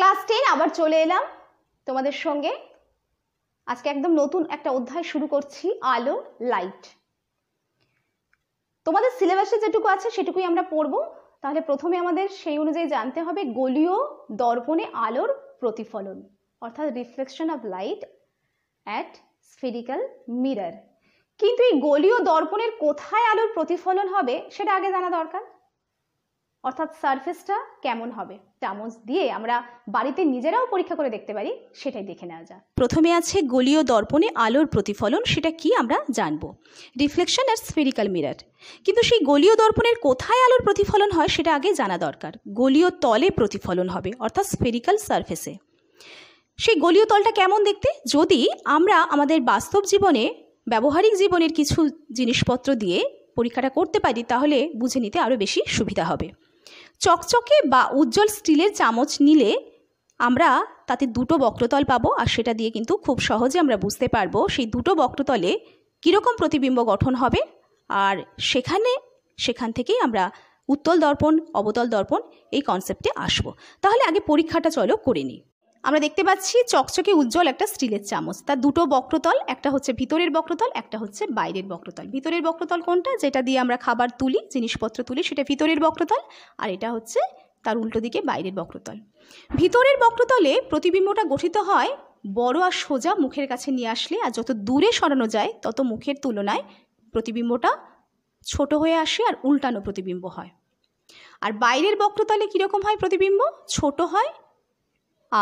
Class ten আবার চলে এলাম তোমাদের সঙ্গে আজকে একদম নতুন একটা অধ্যায় শুরু করছি আলো লাইট তোমাদের সিলেবাসে যেটুকু আছে সেটুকুই আমরা পড়ব তাহলে প্রথমে আমাদের সেই অনুযায়ী জানতে হবে গোলীয় দর্পণে আলোর প্রতিফলন অর্থাৎ reflection of light at spherical mirror কিন্তু এই গোলীয় দর্পণের কোথায় আলোর প্রতিফলন হবে সেটা আগে জানা দরকার অর্থাৎ সারফেসটা কেমন হবে চামচ দিয়ে আমরা বাড়িতে নিজেরাও পরীক্ষা করে দেখতে পারি সেটাই দেখে নেওয়া যাক প্রথমে আছে গলীয় দর্পণে আলোর প্রতিফলন সেটা কি আমরা জানব রিফ্লেকশন আর স্পেরিক্যাল মিরার কিন্তু সেই গলীয় দর্পণের কোথায় আলোর প্রতিফলন হয় সেটা আগে জানা দরকার গলীয় তলে প্রতিফলন হবে অর্থাৎ স্পেরিক্যাল সারফেসে সেই গলীয় তলটা কেমন দেখতে যদি আমরা আমাদের বাস্তব জীবনে ব্যবহারিক জীবনের কিছু জিনিসপত্র দিয়ে পরীক্ষাটা করতে পারি তাহলে বুঝে নিতে আরও বেশি সুবিধা হবে চকচকে বা উজ্জ্বল স্টিলের চামচ নিলে আমরা তাতে দুটো বক্রতল পাবো আর সেটা দিয়ে কিন্তু খুব সহজে আমরা বুঝতে পারবো সেই দুটো বক্রতলে কীরকম প্রতিবিম্ব গঠন হবে আর সেখানে সেখান থেকেই আমরা উত্তল দর্পণ অবতল দর্পণ এই কনসেপ্টে আসব তাহলে আগে পরীক্ষাটা চলো করে নিই আমরা দেখতে পাচ্ছি চকচকে উজ্জ্বল একটা স্টিলের চামচ তার দুটো বক্রতল একটা হচ্ছে ভিতরের বক্রতল একটা হচ্ছে বাইরের বক্রতল ভিতরের বক্রতল কোনটা যেটা দিয়ে আমরা খাবার তুলি জিনিসপত্র তুলি সেটা ভিতরের বক্রতল আর এটা হচ্ছে তার উল্টো দিকে বাইরের বক্রতল ভিতরের বক্রতলে প্রতিবিম্বটা গঠিত হয় বড় আর সোজা মুখের কাছে নিয়ে আসলে আর যত দূরে সরানো যায় তত মুখের তুলনায় প্রতিবিম্বটা ছোট হয়ে আসে আর উল্টানো প্রতিবিম্ব হয় আর বাইরের বক্রতলে কীরকম হয় প্রতিবিম্ব ছোট হয়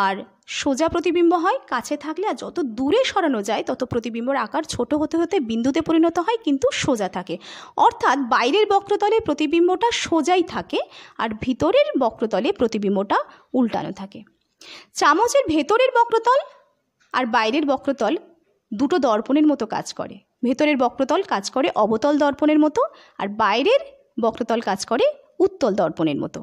আর সোজা প্রতিবিম্ব হয় কাছে থাকলে আর যত দূরে সরানো যায় তত প্রতিবিম্বর আকার ছোট হতে হতে বিন্দুতে পরিণত হয় কিন্তু সোজা থাকে অর্থাৎ বাইরের বক্রতলে প্রতিবিম্বটা সোজাই থাকে আর ভিতরের বক্রতলে প্রতিবিম্বটা উল্টানো থাকে চামচের ভেতরের বক্রতল আর বাইরের বক্রতল দুটো দর্পণের মতো কাজ করে ভেতরের বক্রতল কাজ করে অবতল দর্পণের মতো আর বাইরের বক্রতল কাজ করে উত্তল দর্পণের মতো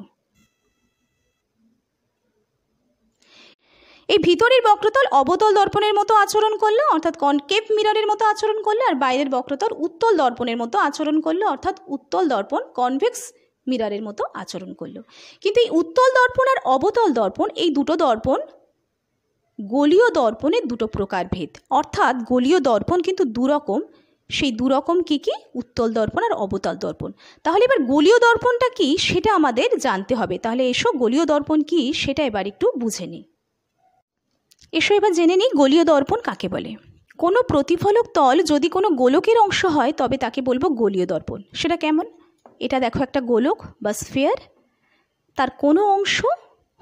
এই ভিতরের বক্রতল অবতল দর্পণের মতো আচরণ করলো অর্থাৎ কনকেভ মিররের মতো আচরণ করলো আর বাইরের বক্রতল উত্তল দর্পণের মতো আচরণ করলো অর্থাৎ উত্তল দর্পণ কনভেক্স মিররের মতো আচরণ করলো কিন্তু এই উত্তল দর্পণ আর অবতল দর্পণ এই দুটো দর্পণ গোলীয় দর্পণের দুটো প্রকার ভেদ অর্থাৎ গলীয় দর্পণ কিন্তু দুরকম সেই দুরকম কী কী উত্তল দর্পণ আর অবতল দর্পণ তাহলে এবার গলীয় দর্পণটা কি সেটা আমাদের জানতে হবে তাহলে এসো গলীয় দর্পণ কি সেটা এবার একটু বুঝে নিই এসো এবার জেনে নিই গোলীয় দর্পণ কাকে বলে কোনো প্রতিফলক তল যদি কোনো গোলকের অংশ হয় তবে তাকে বলবো গোলীয় দর্পণ সেটা কেমন এটা দেখো একটা গোলক বা স্ফিয়ার তার কোনো অংশ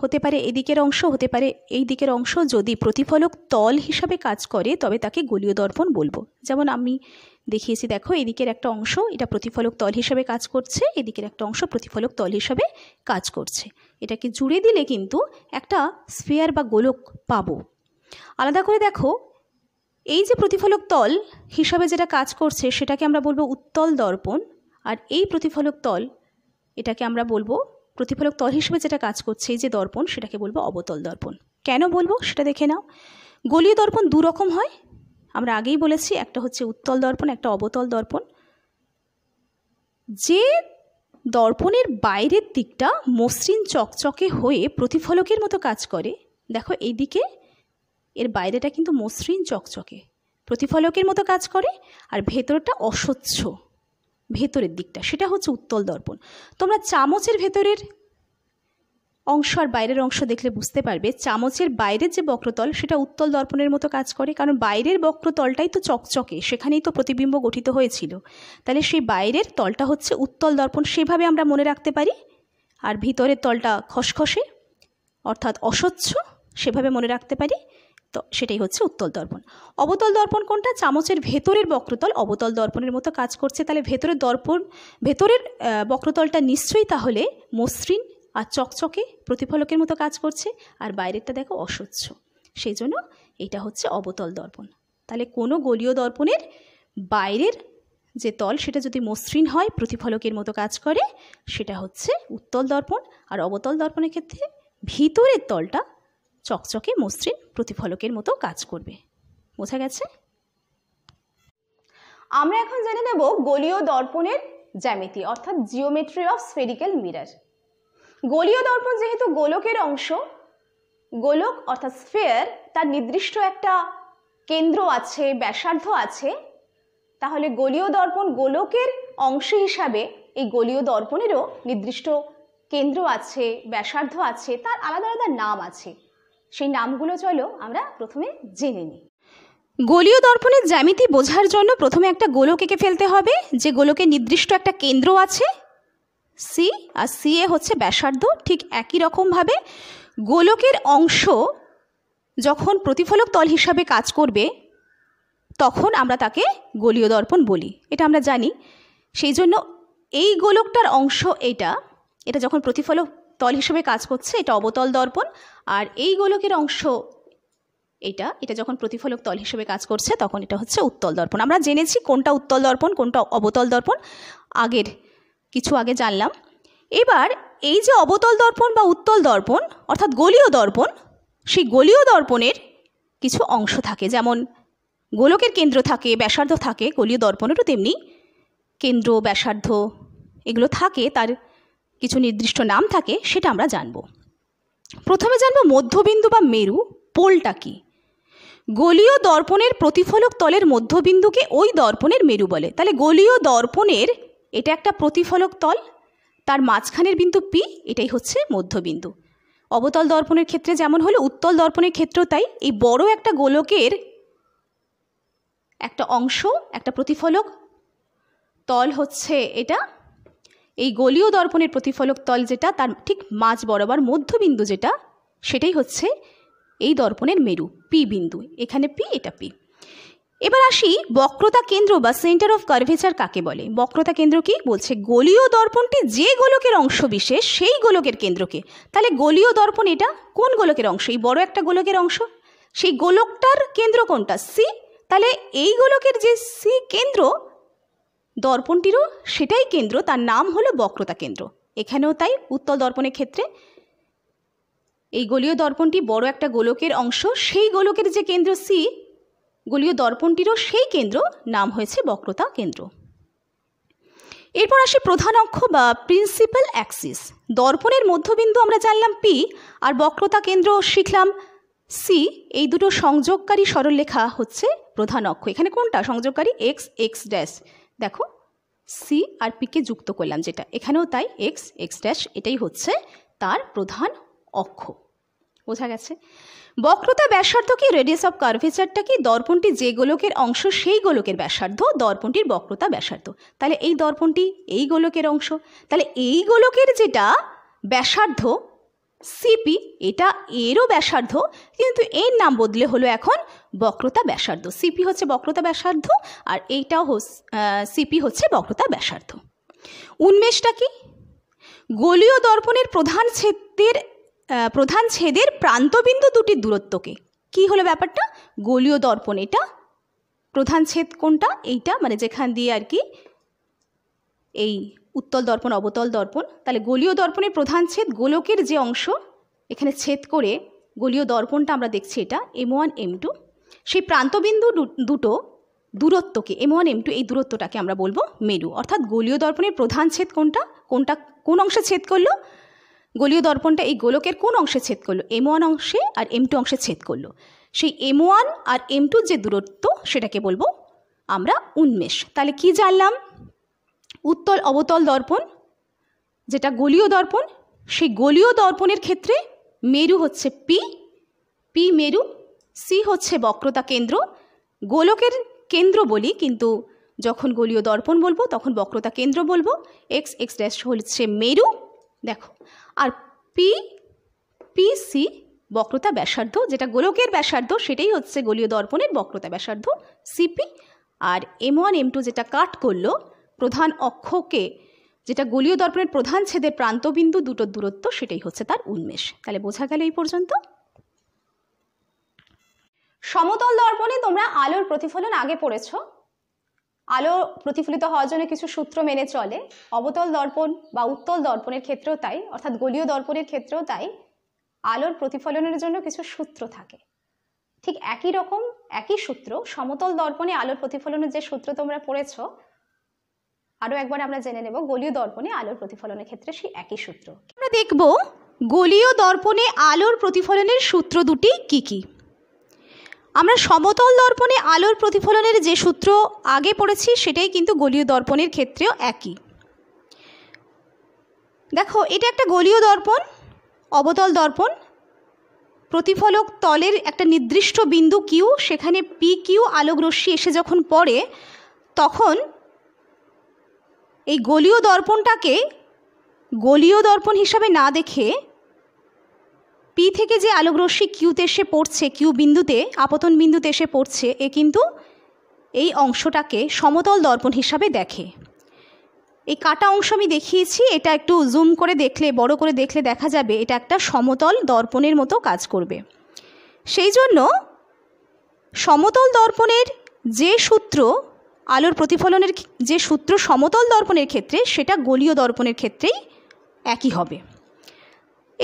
হতে পারে এদিকের অংশ হতে পারে এই দিকের অংশ যদি প্রতিফলক তল হিসাবে কাজ করে তবে তাকে গোলীয় দর্পণ বলবো যেমন আমি দেখিয়েছি দেখো এদিকের একটা অংশ এটা প্রতিফলক তল হিসাবে কাজ করছে এদিকের একটা অংশ প্রতিফলক তল হিসাবে কাজ করছে এটাকে জুড়ে দিলে কিন্তু একটা স্ফিয়ার বা গোলক পাবো আলাদা করে দেখো এই যে প্রতিফলক তল হিসাবে যেটা কাজ করছে সেটাকে আমরা বলবো উত্তল দর্পণ আর এই প্রতিফলক তল এটাকে আমরা বলবো প্রতিফলক তল হিসেবে যেটা কাজ করছে এই যে দর্পণ সেটাকে বলবো অবতল দর্পণ কেন বলবো সেটা দেখে নাও গলীয় দর্পণ দু রকম হয় আমরা আগেই বলেছি একটা হচ্ছে উত্তল দর্পণ একটা অবতল দর্পণ যে দর্পণের বাইরের দিকটা মসৃণ চকচকে হয়ে প্রতিফলকের মতো কাজ করে দেখো এইদিকে এর বাইরেটা কিন্তু মসৃণ চকচকে প্রতিফলকের মতো কাজ করে আর ভেতরটা অস্বচ্ছ ভেতরের দিকটা সেটা হচ্ছে উত্তল দর্পণ তোমরা চামচের ভেতরের অংশ আর বাইরের অংশ দেখলে বুঝতে পারবে চামচের বাইরের যে বক্রতল সেটা উত্তল দর্পণের মতো কাজ করে কারণ বাইরের বক্রতলটাই তো চকচকে সেখানেই তো প্রতিবিম্ব গঠিত হয়েছিল তাহলে সেই বাইরের তলটা হচ্ছে উত্তল দর্পণ সেভাবে আমরা মনে রাখতে পারি আর ভিতরের তলটা খসখসে অর্থাৎ অস্বচ্ছ সেভাবে মনে রাখতে পারি তো সেটাই হচ্ছে উত্তল দর্পণ অবতল দর্পণ কোনটা চামচের ভেতরের বক্রতল অবতল দর্পণের মতো কাজ করছে তাহলে ভেতরের দর্পণ ভেতরের বক্রতলটা নিশ্চয়ই তাহলে মসৃণ আর চকচকে প্রতিফলকের মতো কাজ করছে আর বাইরেরটা দেখো অস্বচ্ছ সেই জন্য এটা হচ্ছে অবতল দর্পণ তাহলে কোনো গোলীয় দর্পণের বাইরের যে তল সেটা যদি মসৃণ হয় প্রতিফলকের মতো কাজ করে সেটা হচ্ছে উত্তল দর্পণ আর অবতল দর্পণের ক্ষেত্রে ভিতরের তলটা চকচকে মসৃণ প্রতিফলকের মতো কাজ করবে বোঝা গেছে আমরা এখন জেনে নেব গোলীয় দর্পণের জ্যামিতি অর্থাৎ জিওমেট্রি অফ স্ফেরিক্যাল মিরার গোলীয় দর্পণ যেহেতু গোলকের অংশ গোলক অর্থাৎ স্ফেয়ার তার নির্দিষ্ট একটা কেন্দ্র আছে ব্যাসার্ধ আছে তাহলে গোলীয় দর্পণ গোলকের অংশ হিসাবে এই গোলীয় দর্পণেরও নির্দিষ্ট কেন্দ্র আছে ব্যাসার্ধ আছে তার আলাদা আলাদা নাম আছে সেই নামগুলো চলো আমরা প্রথমে জেনে নিই গোলীয় দর্পণের জ্যামিতি বোঝার জন্য প্রথমে একটা গোলক এঁকে ফেলতে হবে যে গোলকে নির্দিষ্ট একটা কেন্দ্র আছে সি আর সি এ হচ্ছে ব্যাসার্ধ ঠিক একই রকমভাবে গোলকের অংশ যখন প্রতিফলক তল হিসাবে কাজ করবে তখন আমরা তাকে গোলীয় দর্পণ বলি এটা আমরা জানি সেই জন্য এই গোলকটার অংশ এটা এটা যখন প্রতিফলক তল হিসেবে কাজ করছে এটা অবতল দর্পণ আর এই গোলকের অংশ এটা এটা যখন প্রতিফলক তল হিসেবে কাজ করছে তখন এটা হচ্ছে উত্তল দর্পণ আমরা জেনেছি কোনটা উত্তল দর্পণ কোনটা অবতল দর্পণ আগের কিছু আগে জানলাম এবার এই যে অবতল দর্পণ বা উত্তল দর্পণ অর্থাৎ গোলীয় দর্পণ সেই গলীয় দর্পণের কিছু অংশ থাকে যেমন গোলকের কেন্দ্র থাকে ব্যাসার্ধ থাকে গোলীয় দর্পণেরও তেমনি কেন্দ্র ব্যাসার্ধ এগুলো থাকে তার কিছু নির্দিষ্ট নাম থাকে সেটা আমরা জানব প্রথমে জানব মধ্যবিন্দু বা মেরু পোলটা কি গোলীয় দর্পণের প্রতিফলক তলের মধ্যবিন্দুকে ওই দর্পণের মেরু বলে তাহলে গোলীয় দর্পণের এটা একটা প্রতিফলক তল তার মাঝখানের বিন্দু পি এটাই হচ্ছে মধ্যবিন্দু অবতল দর্পণের ক্ষেত্রে যেমন হলো উত্তল দর্পণের ক্ষেত্রেও তাই এই বড় একটা গোলকের একটা অংশ একটা প্রতিফলক তল হচ্ছে এটা এই গোলীয় দর্পণের প্রতিফলক তল যেটা তার ঠিক মাঝ বরাবর মধ্যবিন্দু যেটা সেটাই হচ্ছে এই দর্পণের মেরু পি বিন্দু এখানে পি এটা পি এবার আসি বক্রতা কেন্দ্র বা সেন্টার অফ কার্ভেচার কাকে বলে বক্রতা কেন্দ্র কি বলছে গোলীয় দর্পণটি যে গোলকের অংশ বিশেষ সেই গোলকের কেন্দ্রকে তাহলে গোলীয় দর্পণ এটা কোন গোলকের অংশ এই বড় একটা গোলকের অংশ সেই গোলকটার কেন্দ্র কোনটা সি তাহলে এই গোলকের যে সি কেন্দ্র দর্পণটিরও সেটাই কেন্দ্র তার নাম হলো বক্রতা কেন্দ্র এখানেও তাই উত্তল দর্পণের ক্ষেত্রে এই গোলীয় দর্পণটি বড় একটা গোলকের অংশ সেই গোলকের যে কেন্দ্র সি গোলীয় দর্পণটিরও সেই কেন্দ্র নাম হয়েছে বক্রতা কেন্দ্র এরপর আসে প্রধান অক্ষ বা প্রিন্সিপাল অ্যাক্সিস দর্পণের মধ্যবিন্দু আমরা জানলাম পি আর বক্রতা কেন্দ্র শিখলাম সি এই দুটো সংযোগকারী সরলরেখা হচ্ছে প্রধান অক্ষ এখানে কোনটা সংযোগকারী এক্স এক্স ড্যাশ দেখো সি আর পিকে যুক্ত করলাম যেটা এখানেও তাই এক্স এক্স ড্যাশ এটাই হচ্ছে তার প্রধান অক্ষ বোঝা গেছে বক্রতা ব্যাসার্ধ কি রেডিয়াস অফ কার্ভেচারটা কি দর্পণটি যে গোলকের অংশ সেই গোলকের ব্যাসার্ধ দর্পণটির বক্রতা ব্যাসার্ধ তাহলে এই দর্পণটি এই গোলকের অংশ তাহলে এই গোলকের যেটা ব্যাসার্ধ সিপি এটা এরও ব্যাসার্ধ কিন্তু এর নাম বদলে হলো এখন বক্রতা ব্যাসার্ধ সিপি হচ্ছে বক্রতা ব্যাসার্ধ আর এইটাও সিপি হচ্ছে বক্রতা ব্যাসার্ধ উন্মেষটা কি গোলীয় দর্পণের প্রধান ছেদের প্রধান ছেদের প্রান্তবিন্দু দুটির দূরত্বকে কি হলো ব্যাপারটা গোলীয় দর্পণ এটা প্রধান ছেদ কোনটা এইটা মানে যেখান দিয়ে আর কি এই উত্তল দর্পণ অবতল দর্পণ তাহলে গোলীয় দর্পণের প্রধান ছেদ গোলকের যে অংশ এখানে ছেদ করে গোলীয় দর্পণটা আমরা দেখছি এটা এম ওয়ান এম টু সেই প্রান্তবিন্দু দুটো দূরত্বকে এম ওয়ান এম টু এই দূরত্বটাকে আমরা বলবো মেরু অর্থাৎ গোলীয় দর্পণের প্রধান ছেদ কোনটা কোনটা কোন অংশে ছেদ করলো গোলীয় দর্পণটা এই গোলকের কোন অংশে ছেদ করলো এম ওয়ান অংশে আর এম টু অংশে ছেদ করলো সেই এম ওয়ান আর এম টুর যে দূরত্ব সেটাকে বলবো আমরা উন্মেষ তাহলে কি জানলাম উত্তল অবতল দর্পণ যেটা গলীয় দর্পণ সেই গলীয় দর্পণের ক্ষেত্রে মেরু হচ্ছে পি পি মেরু সি হচ্ছে বক্রতা কেন্দ্র গোলকের কেন্দ্র বলি কিন্তু যখন গলীয় দর্পণ বলবো তখন বক্রতা কেন্দ্র বলবো এক্স এক্স ড্যাশ হচ্ছে মেরু দেখো আর পি পি সি বক্রতা ব্যাসার্ধ যেটা গোলকের ব্যাসার্ধ সেটাই হচ্ছে গলীয় দর্পণের বক্রতা ব্যাসার্ধ সিপি আর এম ওয়ান এম টু যেটা কাট করলো প্রধান অক্ষকে যেটা গোলীয় দর্পণের প্রধান ছেদের প্রান্তবিন্দু দুটোর দূরত্ব সেটাই হচ্ছে তার উন্মেষ তাহলে বোঝা গেল এই পর্যন্ত সমতল দর্পণে তোমরা আলোর প্রতিফলন আগে পড়েছ আলো প্রতিফলিত হওয়ার জন্য কিছু সূত্র মেনে চলে অবতল দর্পণ বা উত্তল দর্পণের ক্ষেত্রেও তাই অর্থাৎ গোলীয় দর্পণের ক্ষেত্রেও তাই আলোর প্রতিফলনের জন্য কিছু সূত্র থাকে ঠিক একই রকম একই সূত্র সমতল দর্পণে আলোর প্রতিফলনের যে সূত্র তোমরা পড়েছ আরও একবার আমরা জেনে নেব গলীয় দর্পণে আলোর প্রতিফলনের ক্ষেত্রে সেই একই সূত্র আমরা দেখব গলীয় দর্পণে আলোর প্রতিফলনের সূত্র দুটি কি কি। আমরা সমতল দর্পণে আলোর প্রতিফলনের যে সূত্র আগে পড়েছি সেটাই কিন্তু গলীয় দর্পণের ক্ষেত্রেও একই দেখো এটা একটা গলীয় দর্পণ অবতল দর্পণ প্রতিফলক তলের একটা নির্দিষ্ট বিন্দু কিউ সেখানে পি কিউ আলোক রশ্মি এসে যখন পড়ে তখন এই গলীয় দর্পণটাকে গলীয় দর্পণ হিসাবে না দেখে পি থেকে যে আলোক কিউতে এসে পড়ছে কিউ বিন্দুতে আপতন বিন্দুতে এসে পড়ছে এ কিন্তু এই অংশটাকে সমতল দর্পণ হিসাবে দেখে এই কাটা অংশ আমি দেখিয়েছি এটা একটু জুম করে দেখলে বড় করে দেখলে দেখা যাবে এটা একটা সমতল দর্পণের মতো কাজ করবে সেই জন্য সমতল দর্পণের যে সূত্র আলোর প্রতিফলনের যে সূত্র সমতল দর্পণের ক্ষেত্রে সেটা গোলীয় দর্পণের ক্ষেত্রেই একই হবে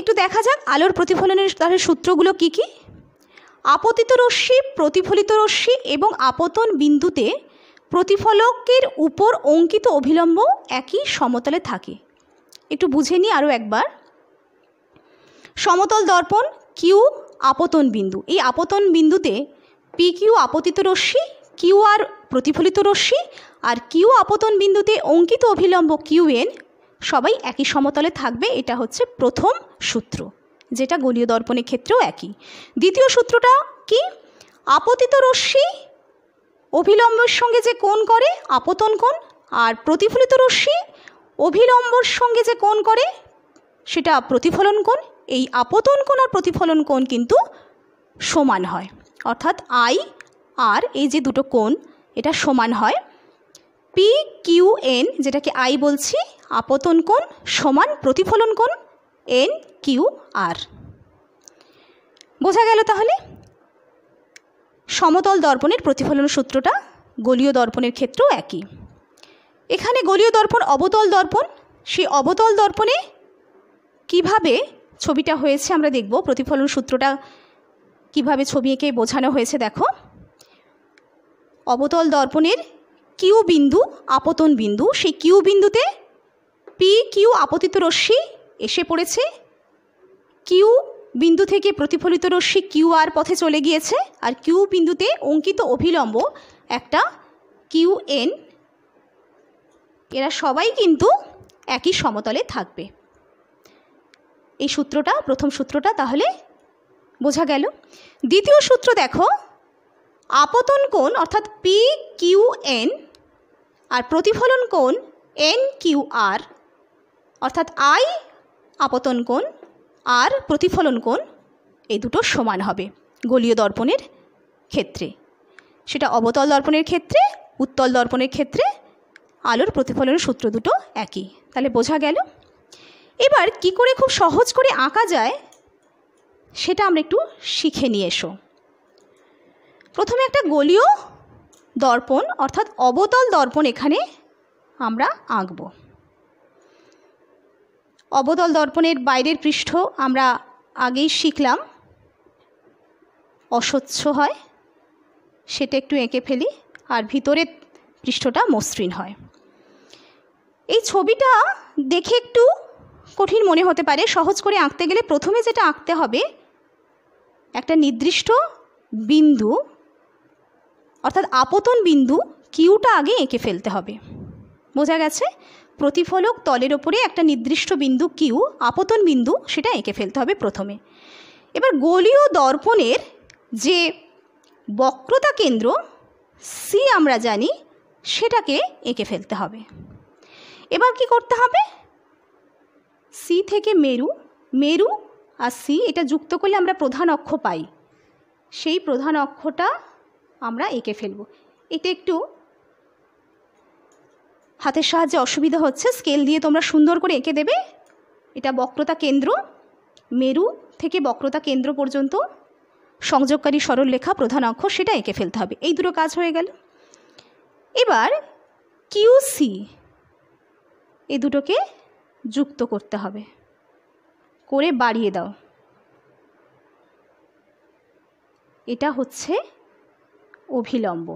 একটু দেখা যাক আলোর প্রতিফলনের তাহলে সূত্রগুলো কি কি আপতিত রশ্মি প্রতিফলিত রশ্মি এবং আপতন বিন্দুতে প্রতিফলকের উপর অঙ্কিত অভিলম্ব একই সমতলে থাকে একটু বুঝে নিই আরও একবার সমতল দর্পণ কিউ আপতন বিন্দু এই আপতন বিন্দুতে পি কিউ আপতিত রশ্মি কিউ আর প্রতিফলিত রশ্মি আর কিউ আপতন বিন্দুতে অঙ্কিত অভিলম্ব কিউএন সবাই একই সমতলে থাকবে এটা হচ্ছে প্রথম সূত্র যেটা গলীয় দর্পণের ক্ষেত্রেও একই দ্বিতীয় সূত্রটা কি আপতিত রশ্মি অভিলম্বর সঙ্গে যে কোণ করে আপতন কোণ আর প্রতিফলিত রশ্মি অভিলম্বর সঙ্গে যে কোণ করে সেটা প্রতিফলন কোণ এই আপতন কোণ আর প্রতিফলন কোণ কিন্তু সমান হয় অর্থাৎ আই আর এই যে দুটো কোণ এটা সমান হয় পি কিউ এন যেটাকে আই বলছি আপতন কোণ সমান প্রতিফলন কোণ এন কিউ আর বোঝা গেল তাহলে সমতল দর্পণের প্রতিফলন সূত্রটা গলীয় দর্পণের ক্ষেত্রেও একই এখানে গলীয় দর্পণ অবতল দর্পণ সেই অবতল দর্পণে কিভাবে ছবিটা হয়েছে আমরা দেখব প্রতিফলন সূত্রটা কিভাবে ছবি এঁকে বোঝানো হয়েছে দেখো অবতল দর্পণের কিউ বিন্দু আপতন বিন্দু সেই কিউ বিন্দুতে পি কিউ আপতিত রশ্মি এসে পড়েছে কিউ বিন্দু থেকে প্রতিফলিত রশ্মি কিউ আর পথে চলে গিয়েছে আর কিউ বিন্দুতে অঙ্কিত অভিলম্ব একটা কিউ এন এরা সবাই কিন্তু একই সমতলে থাকবে এই সূত্রটা প্রথম সূত্রটা তাহলে বোঝা গেল দ্বিতীয় সূত্র দেখো আপতন কোণ অর্থাৎ পি কিউ এন আর প্রতিফলন কোণ এন কিউ আর অর্থাৎ আই আপতন কোণ আর প্রতিফলন কোণ এই দুটো সমান হবে গোলীয় দর্পণের ক্ষেত্রে সেটা অবতল দর্পণের ক্ষেত্রে উত্তল দর্পণের ক্ষেত্রে আলোর প্রতিফলনের সূত্র দুটো একই তাহলে বোঝা গেল এবার কি করে খুব সহজ করে আঁকা যায় সেটা আমরা একটু শিখে নিয়ে এসো প্রথমে একটা গোলীয় দর্পণ অর্থাৎ অবতল দর্পণ এখানে আমরা আঁকব অবতল দর্পণের বাইরের পৃষ্ঠ আমরা আগেই শিখলাম অস্বচ্ছ হয় সেটা একটু এঁকে ফেলি আর ভিতরের পৃষ্ঠটা মসৃণ হয় এই ছবিটা দেখে একটু কঠিন মনে হতে পারে সহজ করে আঁকতে গেলে প্রথমে যেটা আঁকতে হবে একটা নির্দিষ্ট বিন্দু অর্থাৎ আপতন বিন্দু কিউটা আগে এঁকে ফেলতে হবে বোঝা গেছে প্রতিফলক তলের ওপরে একটা নির্দিষ্ট বিন্দু কিউ আপতন বিন্দু সেটা এঁকে ফেলতে হবে প্রথমে এবার গোলীয় দর্পণের যে বক্রতা কেন্দ্র সি আমরা জানি সেটাকে এঁকে ফেলতে হবে এবার কি করতে হবে সি থেকে মেরু মেরু আর সি এটা যুক্ত করলে আমরা প্রধান অক্ষ পাই সেই প্রধান অক্ষটা আমরা এঁকে ফেলব এটা একটু হাতের সাহায্যে অসুবিধা হচ্ছে স্কেল দিয়ে তোমরা সুন্দর করে এঁকে দেবে এটা বক্রতা কেন্দ্র মেরু থেকে বক্রতা কেন্দ্র পর্যন্ত সংযোগকারী সরল লেখা প্রধান অক্ষ সেটা এঁকে ফেলতে হবে এই দুটো কাজ হয়ে গেল এবার কিউসি এ দুটোকে যুক্ত করতে হবে করে বাড়িয়ে দাও এটা হচ্ছে অভিলম্ব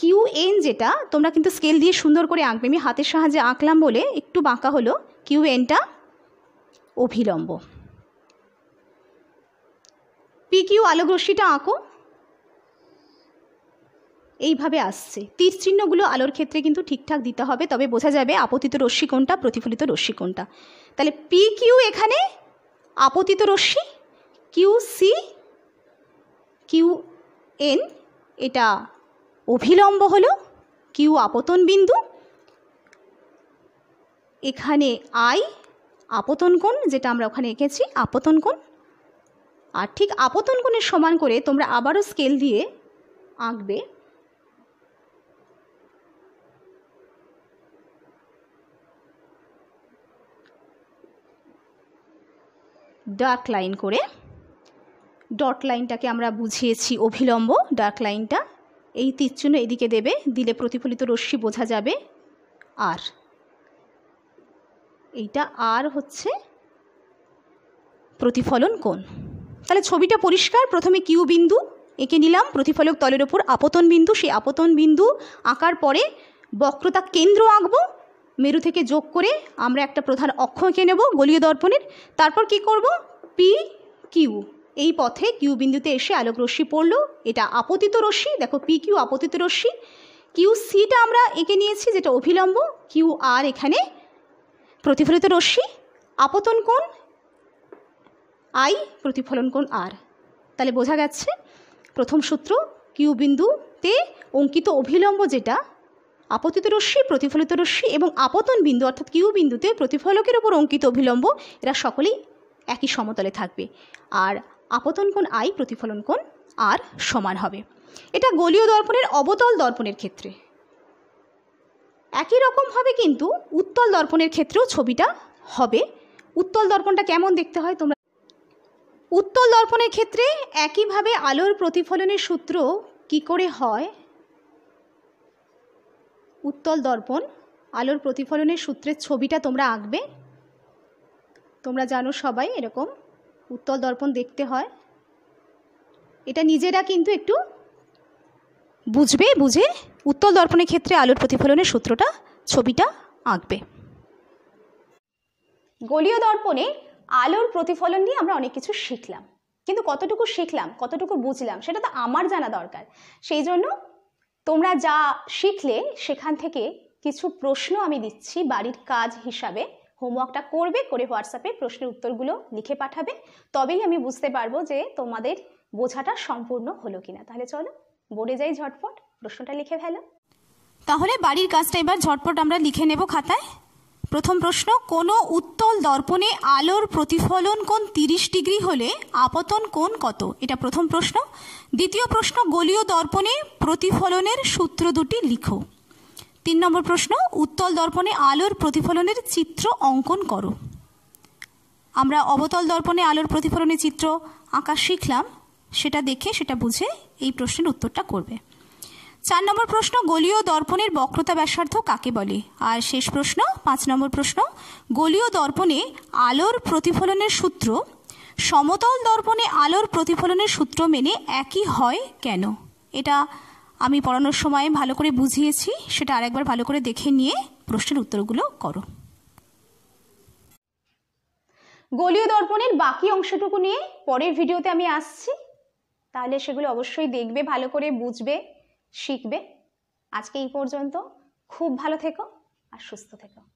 কিউ এন যেটা তোমরা কিন্তু স্কেল দিয়ে সুন্দর করে আঁকবে আমি হাতের সাহায্যে আঁকলাম বলে একটু বাঁকা হলো কিউ এনটা অভিলম্ব পি কিউ রশ্মিটা আঁকো এইভাবে আসছে তীর চিহ্নগুলো আলোর ক্ষেত্রে কিন্তু ঠিকঠাক দিতে হবে তবে বোঝা যাবে আপতিত রশ্মি কোনটা প্রতিফলিত রশ্মি কোনটা তাহলে পি কিউ এখানে আপতিত রশ্মি কিউ সি কিউ এন এটা অভিলম্ব হল কিউ আপতন বিন্দু এখানে আই আপতন কোণ যেটা আমরা ওখানে এঁকেছি আপতন কোণ আর ঠিক আপতন কোণের সমান করে তোমরা আবারও স্কেল দিয়ে আঁকবে ডার্ক লাইন করে ডট লাইনটাকে আমরা বুঝিয়েছি অভিলম্ব ডার্ক লাইনটা এই তীরচূর্ণ এদিকে দেবে দিলে প্রতিফলিত রশ্মি বোঝা যাবে আর এইটা আর হচ্ছে প্রতিফলন কোণ তাহলে ছবিটা পরিষ্কার প্রথমে কিউ বিন্দু এঁকে নিলাম প্রতিফলক তলের ওপর আপতন বিন্দু সেই আপতন বিন্দু আঁকার পরে বক্রতা কেন্দ্র আঁকবো মেরু থেকে যোগ করে আমরা একটা প্রধান অক্ষ এঁকে নেব গলীয় দর্পণের তারপর কি করব পি কিউ এই পথে কিউ বিন্দুতে এসে আলোক রশ্মি পড়ল এটা আপতিত রশ্মি দেখো পি কিউ আপতিত রশ্মি কিউ সিটা আমরা এঁকে নিয়েছি যেটা অভিলম্ব কিউ আর এখানে প্রতিফলিত রশ্মি আপতন কোন আই প্রতিফলন কোন আর তাহলে বোঝা গেছে প্রথম সূত্র কিউ বিন্দুতে অঙ্কিত অভিলম্ব যেটা আপতিত রশ্মি প্রতিফলিত রশ্মি এবং আপতন বিন্দু অর্থাৎ কিউ বিন্দুতে প্রতিফলকের ওপর অঙ্কিত অভিলম্ব এরা সকলেই একই সমতলে থাকবে আর আপতন কোণ আই প্রতিফলন কোণ আর সমান হবে এটা গোলীয় দর্পণের অবতল দর্পণের ক্ষেত্রে একই রকম হবে কিন্তু উত্তল দর্পণের ক্ষেত্রেও ছবিটা হবে উত্তল দর্পণটা কেমন দেখতে হয় তোমরা উত্তল দর্পণের ক্ষেত্রে একইভাবে আলোর প্রতিফলনের সূত্র কি করে হয় উত্তল দর্পণ আলোর প্রতিফলনের সূত্রের ছবিটা তোমরা আঁকবে তোমরা জানো সবাই এরকম উত্তল দর্পণ দেখতে হয় এটা নিজেরা কিন্তু একটু বুঝবে বুঝে উত্তল দর্পণের ক্ষেত্রে আলোর প্রতিফলনের সূত্রটা ছবিটা আঁকবে গোলীয় দর্পণে আলোর প্রতিফলন নিয়ে আমরা অনেক কিছু শিখলাম কিন্তু কতটুকু শিখলাম কতটুকু বুঝলাম সেটা তো আমার জানা দরকার সেই জন্য তোমরা যা শিখলে সেখান থেকে কিছু প্রশ্ন আমি দিচ্ছি বাড়ির কাজ হিসাবে হোমওয়ার্কটা করবে করে হোয়াটসঅ্যাপে প্রশ্নের উত্তরগুলো লিখে পাঠাবে তবেই আমি বুঝতে পারবো যে তোমাদের বোঝাটা সম্পূর্ণ হলো কিনা তাহলে চলো বোর্ডে যাই ঝটপট প্রশ্নটা লিখে ফেলো তাহলে বাড়ির কাজটা এবার ঝটপট আমরা লিখে নেব খাতায় প্রথম প্রশ্ন কোনো উত্তল দর্পণে আলোর প্রতিফলন কোন তিরিশ ডিগ্রি হলে আপতন কোন কত এটা প্রথম প্রশ্ন দ্বিতীয় প্রশ্ন গোলীয় দর্পণে প্রতিফলনের সূত্র দুটি লিখো তিন নম্বর প্রশ্ন উত্তল দর্পণে আলোর প্রতিফলনের চিত্র অঙ্কন করো আমরা অবতল দর্পণে আলোর প্রতিফলনের চিত্র আঁকা শিখলাম সেটা দেখে সেটা বুঝে এই প্রশ্নের উত্তরটা করবে চার নম্বর প্রশ্ন গোলীয় দর্পণের বক্রতা ব্যাসার্ধ কাকে বলে আর শেষ প্রশ্ন পাঁচ নম্বর প্রশ্ন গোলীয় দর্পণে আলোর প্রতিফলনের সূত্র সমতল দর্পণে আলোর প্রতিফলনের সূত্র মেনে একই হয় কেন এটা আমি পড়ানোর সময় ভালো করে বুঝিয়েছি সেটা আরেকবার ভালো করে দেখে নিয়ে প্রশ্নের উত্তরগুলো করো গোলীয় দর্পণের বাকি অংশটুকু নিয়ে পরের ভিডিওতে আমি আসছি তাহলে সেগুলো অবশ্যই দেখবে ভালো করে বুঝবে শিখবে আজকে এই পর্যন্ত খুব ভালো থেকো আর সুস্থ থেকো